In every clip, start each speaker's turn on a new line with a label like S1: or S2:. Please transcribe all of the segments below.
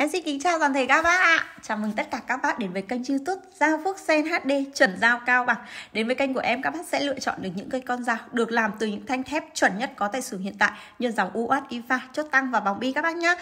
S1: Em xin kính chào toàn thể các bác ạ. Chào mừng tất cả các bác đến với kênh YouTube Giao Phúc Sen HD chuẩn dao cao bằng. Đến với kênh của em các bác sẽ lựa chọn được những cây con dao được làm từ những thanh thép chuẩn nhất có tại xưởng hiện tại, như dòng UAT IFA, chốt tăng và bóng bi các bác nhé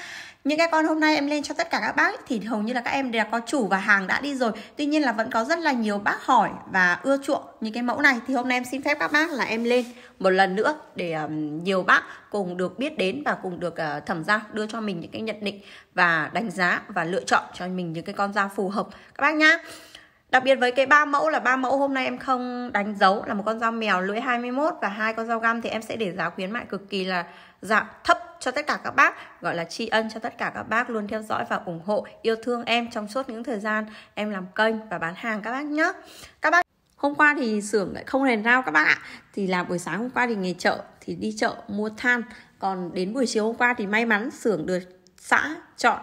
S1: những cái con hôm nay em lên cho tất cả các bác ấy, thì hầu như là các em đã có chủ và hàng đã đi rồi tuy nhiên là vẫn có rất là nhiều bác hỏi và ưa chuộng những cái mẫu này thì hôm nay em xin phép các bác là em lên một lần nữa để um, nhiều bác cùng được biết đến và cùng được uh, thẩm giao đưa cho mình những cái nhận định và đánh giá và lựa chọn cho mình những cái con dao phù hợp các bác nhá Đặc biệt với cái ba mẫu là ba mẫu hôm nay em không đánh dấu là một con dao mèo lưỡi 21 và hai con dao găm thì em sẽ để giá khuyến mại cực kỳ là giảm dạ, thấp cho tất cả các bác gọi là tri ân cho tất cả các bác luôn theo dõi và ủng hộ yêu thương em trong suốt những thời gian em làm kênh và bán hàng các bác nhé. Các bác hôm qua thì xưởng lại không hề rau các bác ạ. Thì là buổi sáng hôm qua thì nghề chợ thì đi chợ mua than còn đến buổi chiều hôm qua thì may mắn xưởng được xã chọn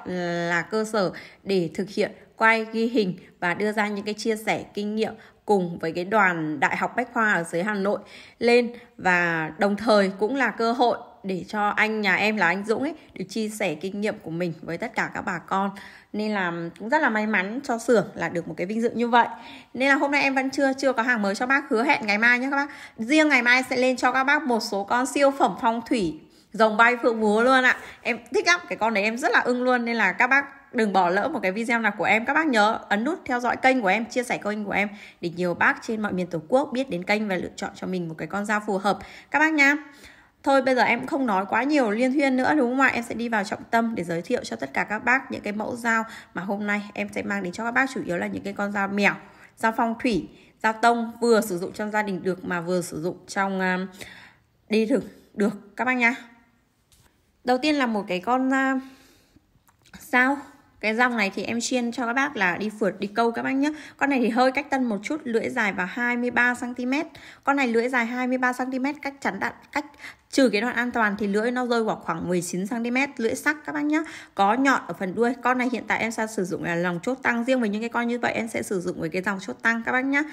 S1: là cơ sở để thực hiện quay ghi hình và đưa ra những cái chia sẻ kinh nghiệm cùng với cái đoàn Đại học Bách Khoa ở dưới Hà Nội lên và đồng thời cũng là cơ hội để cho anh nhà em là anh Dũng ấy được chia sẻ kinh nghiệm của mình với tất cả các bà con nên là cũng rất là may mắn cho xưởng là được một cái vinh dự như vậy nên là hôm nay em vẫn chưa chưa có hàng mới cho bác hứa hẹn ngày mai nhé các bác riêng ngày mai sẽ lên cho các bác một số con siêu phẩm phong thủy rồng bay phượng múa luôn ạ em thích lắm cái con đấy em rất là ưng luôn nên là các bác đừng bỏ lỡ một cái video nào của em các bác nhớ ấn nút theo dõi kênh của em chia sẻ kênh của em để nhiều bác trên mọi miền tổ quốc biết đến kênh và lựa chọn cho mình một cái con dao phù hợp các bác nha Thôi bây giờ em không nói quá nhiều liên thuyên nữa đúng không ạ? Em sẽ đi vào trọng tâm để giới thiệu cho tất cả các bác những cái mẫu dao mà hôm nay em sẽ mang đến cho các bác chủ yếu là những cái con dao mèo, dao phong thủy, dao tông vừa sử dụng trong gia đình được mà vừa sử dụng trong uh, đi thực được các bác nhá đầu tiên là một cái con sao à, cái dòng này thì em chiên cho các bác là đi phượt đi câu các bác nhé con này thì hơi cách tân một chút lưỡi dài vào 23 cm con này lưỡi dài 23 cm cách chắn đạn cách trừ cái đoạn an toàn thì lưỡi nó rơi vào khoảng 19 cm lưỡi sắc các bác nhé có nhọn ở phần đuôi con này hiện tại em sẽ sử dụng là lòng chốt tăng riêng với những cái con như vậy em sẽ sử dụng với cái dòng chốt tăng các bác nhé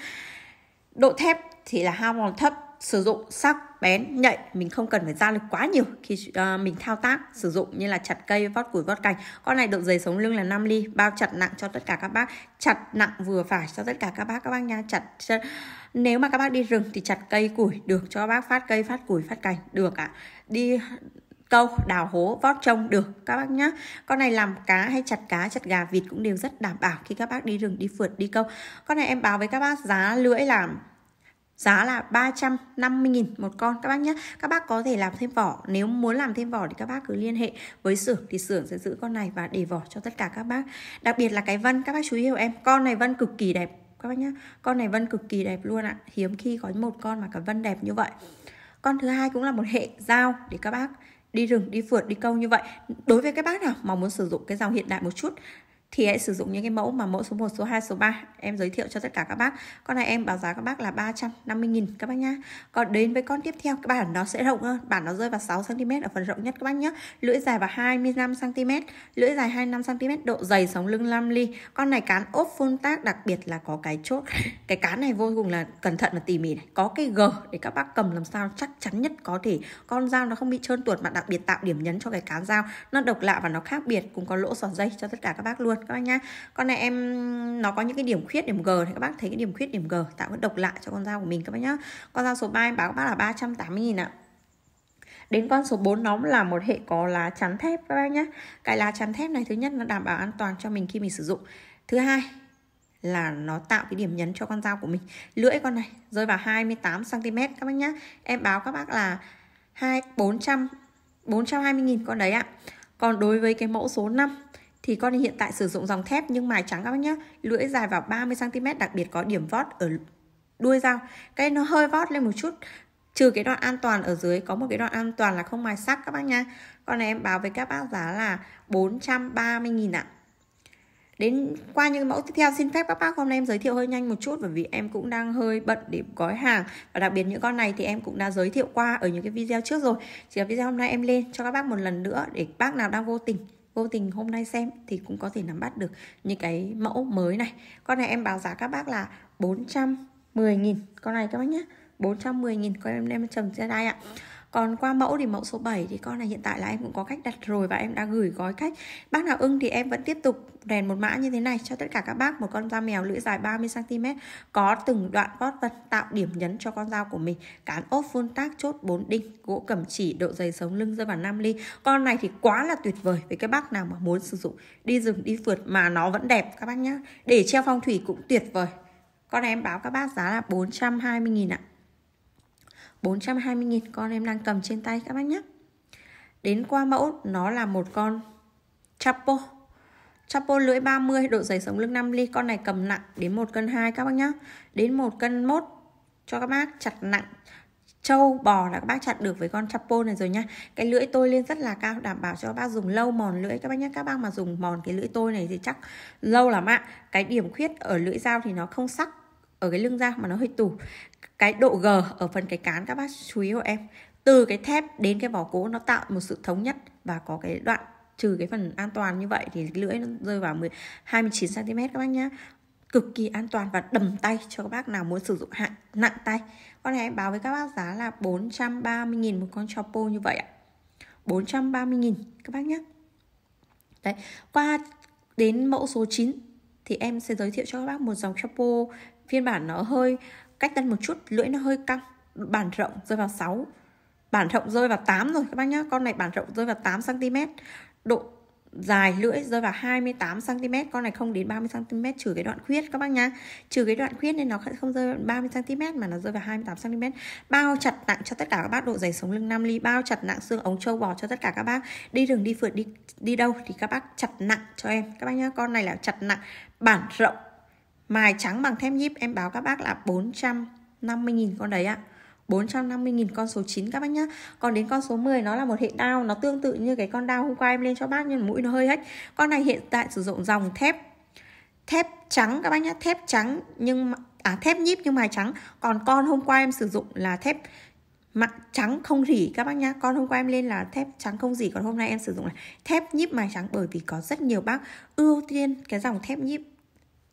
S1: độ thép thì là hao mòn thấp sử dụng sắc bén nhạy mình không cần phải ra lực quá nhiều khi uh, mình thao tác sử dụng như là chặt cây vót củi vót cành con này độ dày sống lưng là 5 ly bao chặt nặng cho tất cả các bác chặt nặng vừa phải cho tất cả các bác các bác nha chặt, chặt nếu mà các bác đi rừng thì chặt cây củi được cho các bác phát cây phát củi phát cành được ạ à. đi câu đào hố vót trông được các bác nhá con này làm cá hay chặt cá chặt gà vịt cũng đều rất đảm bảo khi các bác đi rừng đi phượt đi câu con này em báo với các bác giá lưỡi làm giá là 350.000 một con các bác nhé các bác có thể làm thêm vỏ nếu muốn làm thêm vỏ thì các bác cứ liên hệ với xưởng thì xưởng sẽ giữ con này và để vỏ cho tất cả các bác đặc biệt là cái vân các bác chú ý em con này vân cực kỳ đẹp các bác nhé con này vân cực kỳ đẹp luôn ạ hiếm khi có một con mà cả vân đẹp như vậy con thứ hai cũng là một hệ dao để các bác đi rừng đi phượt đi câu như vậy đối với các bác nào mà muốn sử dụng cái dòng hiện đại một chút thì hãy sử dụng những cái mẫu mà mẫu số 1, số 2, số 3 em giới thiệu cho tất cả các bác. Con này em báo giá các bác là 350 000 các bác nhá. Còn đến với con tiếp theo các bản nó sẽ rộng hơn, bản nó rơi vào 6 cm ở phần rộng nhất các bác nhá. Lưỡi dài vào 25 cm, lưỡi dài 25 cm, độ dày sống lưng 5 ly. Con này cán ốp full tác đặc biệt là có cái chốt. Cái cán này vô cùng là cẩn thận và tỉ mỉ này, có cái g để các bác cầm làm sao chắc chắn nhất có thể. Con dao nó không bị trơn tuột mà đặc biệt tạo điểm nhấn cho cái cán dao. Nó độc lạ và nó khác biệt, cùng có lỗ xỏ dây cho tất cả các bác luôn các bác nhá con này em nó có những cái điểm khuyết điểm g thì các bác thấy cái điểm khuyết điểm g tạo cái độc lạ cho con dao của mình các bác nhá con dao số 3 em báo các bác là 380 000 ạ Đến con số 4 nóng là một hệ có lá chắn thép các bác nhá Cái lá chắn thép này thứ nhất nó đảm bảo an toàn cho mình khi mình sử dụng. Thứ hai là nó tạo cái điểm nhấn cho con dao của mình. Lưỡi con này rơi vào 28 cm các bác nhá Em báo các bác là hai 2 400 420 000 con đấy ạ. Còn đối với cái mẫu số 5 thì con hiện tại sử dụng dòng thép nhưng mài trắng các bác nhé lưỡi dài vào 30 cm đặc biệt có điểm vót ở đuôi dao cái nó hơi vót lên một chút trừ cái đoạn an toàn ở dưới có một cái đoạn an toàn là không mài sắc các bác nha con này em báo với các bác giá là 430.000 ạ đến qua những mẫu tiếp theo xin phép các bác hôm nay em giới thiệu hơi nhanh một chút bởi vì em cũng đang hơi bận để gói hàng và đặc biệt những con này thì em cũng đã giới thiệu qua ở những cái video trước rồi chỉ là video hôm nay em lên cho các bác một lần nữa để bác nào đang vô tình vô tình hôm nay xem thì cũng có thể nắm bắt được những cái mẫu mới này con này em báo giá các bác là 410.000 con này các bác nhé 410.000 con em đem trồng ra đây ạ còn qua mẫu thì mẫu số 7 thì con này hiện tại là em cũng có cách đặt rồi và em đã gửi gói cách bác nào ưng thì em vẫn tiếp tục rèn một mã như thế này cho tất cả các bác một con dao mèo lưỡi dài 30 cm có từng đoạn vót vật tạo điểm nhấn cho con dao của mình cán ốp vuông tác chốt 4 đinh gỗ cẩm chỉ độ dày sống lưng rơi vào 5 ly con này thì quá là tuyệt vời với các bác nào mà muốn sử dụng đi rừng đi phượt mà nó vẫn đẹp các bác nhá để treo phong thủy cũng tuyệt vời con này em báo các bác giá là 420.000 ạ 420.000 con em đang cầm trên tay các bác nhé đến qua mẫu nó là một con chapo chapo lưỡi 30 độ dày sống lưng 5 ly con này cầm nặng đến 1 cân 2 các bác nhé đến 1 cân 1 cho các bác chặt nặng trâu bò là các bác chặt được với con chapo này rồi nha cái lưỡi tôi lên rất là cao đảm bảo cho các bác dùng lâu mòn lưỡi các bác nhé các bác mà dùng mòn cái lưỡi tôi này thì chắc lâu lắm ạ cái điểm khuyết ở lưỡi dao thì nó không sắc ở cái lưng da mà nó hơi tù cái độ g ở phần cái cán các bác chú ý hộ em từ cái thép đến cái vỏ cố nó tạo một sự thống nhất và có cái đoạn trừ cái phần an toàn như vậy thì lưỡi nó rơi vào 10, 29 cm các bác nhá cực kỳ an toàn và đầm tay cho các bác nào muốn sử dụng hạng nặng tay con này em báo với các bác giá là 430.000 một con chopo như vậy ạ 430.000 các bác nhé đấy qua đến mẫu số 9 thì em sẽ giới thiệu cho các bác một dòng chopo phiên bản nó hơi cách tân một chút lưỡi nó hơi căng bản rộng rơi vào 6 bản rộng rơi vào 8 rồi các bác nhá con này bản rộng rơi vào 8 cm độ dài lưỡi rơi vào 28 cm con này không đến 30 cm trừ cái đoạn khuyết các bác nhá trừ cái đoạn khuyết nên nó không rơi vào 30 cm mà nó rơi vào 28 cm bao chặt nặng cho tất cả các bác độ dày sống lưng 5 ly bao chặt nặng xương ống trâu bò cho tất cả các bác đi đường đi phượt đi đi đâu thì các bác chặt nặng cho em các bác nhá con này là chặt nặng bản rộng mài trắng bằng thép nhíp em báo các bác là 450.000 con đấy ạ à. 450.000 con số 9 các bác nhá Còn đến con số 10 nó là một hệ đao Nó tương tự như cái con đao hôm qua em lên cho bác Nhưng mũi nó hơi hết Con này hiện tại sử dụng dòng thép Thép trắng các bác nhá Thép trắng nhưng À thép nhíp nhưng mài trắng Còn con hôm qua em sử dụng là thép mặt trắng không rỉ các bác nhá con hôm qua em lên là thép trắng không rỉ còn hôm nay em sử dụng là thép nhíp mài trắng bởi vì có rất nhiều bác ưu tiên cái dòng thép nhíp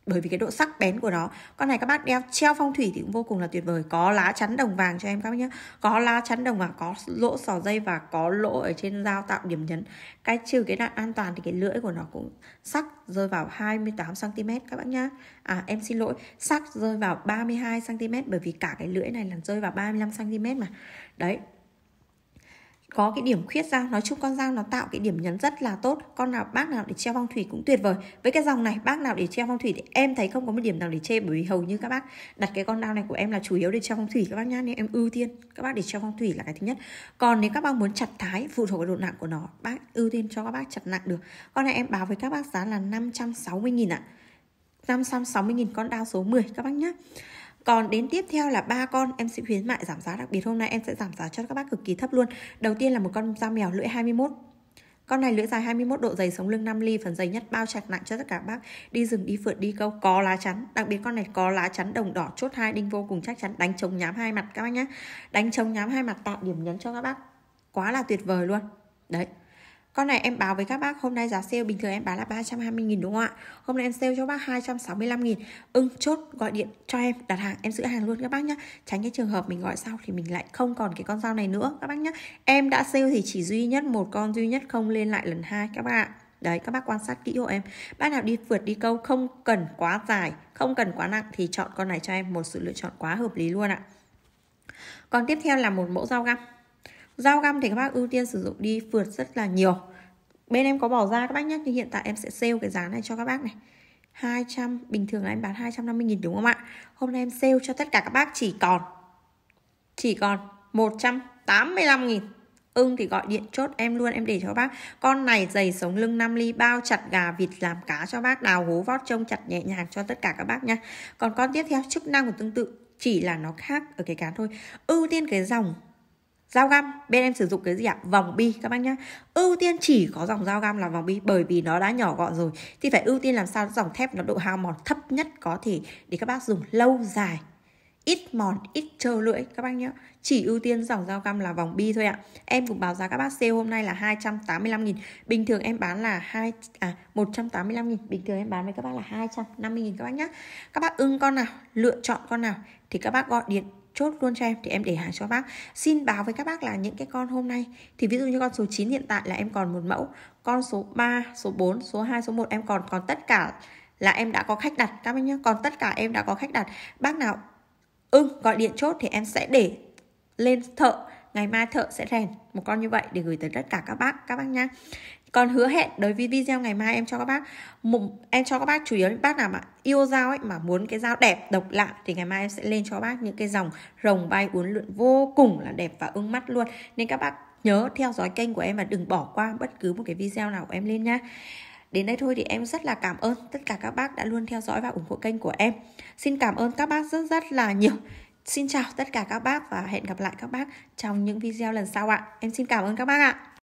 S1: bởi vì cái độ sắc bén của nó con này các bác đeo treo phong thủy thì cũng vô cùng là tuyệt vời có lá chắn đồng vàng cho em các bác nhé có lá chắn đồng vàng có lỗ sò dây và có lỗ ở trên dao tạo điểm nhấn cái trừ cái đạn an toàn thì cái lưỡi của nó cũng sắc rơi vào 28 cm các bác nhá à em xin lỗi sắc rơi vào 32 cm bởi vì cả cái lưỡi này là rơi vào 35 cm mà đấy có cái điểm khuyết dao nói chung con dao nó tạo cái điểm nhấn rất là tốt con nào bác nào để treo phong thủy cũng tuyệt vời với cái dòng này bác nào để treo phong thủy thì em thấy không có một điểm nào để chê bởi vì hầu như các bác đặt cái con dao này của em là chủ yếu để treo phong thủy các bác nhá nên em ưu tiên các bác để treo phong thủy là cái thứ nhất còn nếu các bác muốn chặt thái phụ thuộc vào độ nặng của nó bác ưu tiên cho các bác chặt nặng được con này em báo với các bác giá là 560 000 ạ à. 560 000 con dao số 10 các bác nhá còn đến tiếp theo là ba con em sẽ khuyến mại giảm giá đặc biệt hôm nay em sẽ giảm giá cho các bác cực kỳ thấp luôn đầu tiên là một con dao mèo lưỡi 21 con này lưỡi dài 21 độ dày sống lưng 5 ly phần dày nhất bao chặt nặng cho tất cả bác đi rừng đi phượt đi câu có lá chắn đặc biệt con này có lá chắn đồng đỏ chốt hai đinh vô cùng chắc chắn đánh chống nhám hai mặt các bác nhá đánh chống nhám hai mặt tạo điểm nhấn cho các bác quá là tuyệt vời luôn đấy con này em báo với các bác hôm nay giá sale bình thường em bán là 320.000 đúng không ạ? Hôm nay em sale cho bác 265.000. Ưng ừ, chốt gọi điện cho em đặt hàng, em giữ hàng luôn các bác nhá Tránh cái trường hợp mình gọi sau thì mình lại không còn cái con dao này nữa các bác nhá Em đã sale thì chỉ duy nhất một con duy nhất không lên lại lần hai các bạn ạ. Đấy các bác quan sát kỹ hộ em Bác nào đi phượt đi câu không cần quá dài Không cần quá nặng thì chọn con này cho em Một sự lựa chọn quá hợp lý luôn ạ Còn tiếp theo là một mẫu dao găm Dao găm thì các bác ưu tiên sử dụng đi phượt rất là nhiều bên em có bỏ ra các bác nhé nhưng hiện tại em sẽ sale cái giá này cho các bác này 200 bình thường là em bán 250 000 đúng không ạ? Hôm nay em sale cho tất cả các bác chỉ còn chỉ còn 185 000 ưng ừ, thì gọi điện chốt em luôn em để cho bác con này dày sống lưng 5 ly bao chặt gà vịt làm cá cho bác đào hố vót trông chặt nhẹ nhàng cho tất cả các bác nha còn con tiếp theo chức năng của tương tự chỉ là nó khác ở cái cá thôi ưu tiên cái dòng dao găm bên em sử dụng cái gì ạ vòng bi các bác nhá ưu tiên chỉ có dòng dao găm là vòng bi bởi vì nó đã nhỏ gọn rồi thì phải ưu tiên làm sao dòng thép nó độ hao mòn thấp nhất có thể để các bác dùng lâu dài ít mòn ít trơ lưỡi các bác nhá chỉ ưu tiên dòng dao găm là vòng bi thôi ạ em cũng báo giá các bác sale hôm nay là 285 000 bình thường em bán là hai à 185 000 bình thường em bán với các bác là 250 000 các bác nhá các bác ưng con nào lựa chọn con nào thì các bác gọi điện chốt luôn cho em thì em để hàng cho bác xin báo với các bác là những cái con hôm nay thì ví dụ như con số 9 hiện tại là em còn một mẫu con số 3 số 4 số 2 số 1 em còn còn tất cả là em đã có khách đặt các bác nhá. còn tất cả em đã có khách đặt bác nào ưng ừ, gọi điện chốt thì em sẽ để lên thợ ngày mai thợ sẽ rèn một con như vậy để gửi tới tất cả các bác các bác nhá còn hứa hẹn đối với video ngày mai em cho các bác một em cho các bác chủ yếu những bác nào mà yêu dao ấy mà muốn cái dao đẹp độc lạ thì ngày mai em sẽ lên cho các bác những cái dòng rồng bay uốn lượn vô cùng là đẹp và ưng mắt luôn nên các bác nhớ theo dõi kênh của em và đừng bỏ qua bất cứ một cái video nào của em lên nhá Đến đây thôi thì em rất là cảm ơn tất cả các bác đã luôn theo dõi và ủng hộ kênh của em. Xin cảm ơn các bác rất rất là nhiều. Xin chào tất cả các bác và hẹn gặp lại các bác trong những video lần sau ạ. Em xin cảm ơn các bác ạ.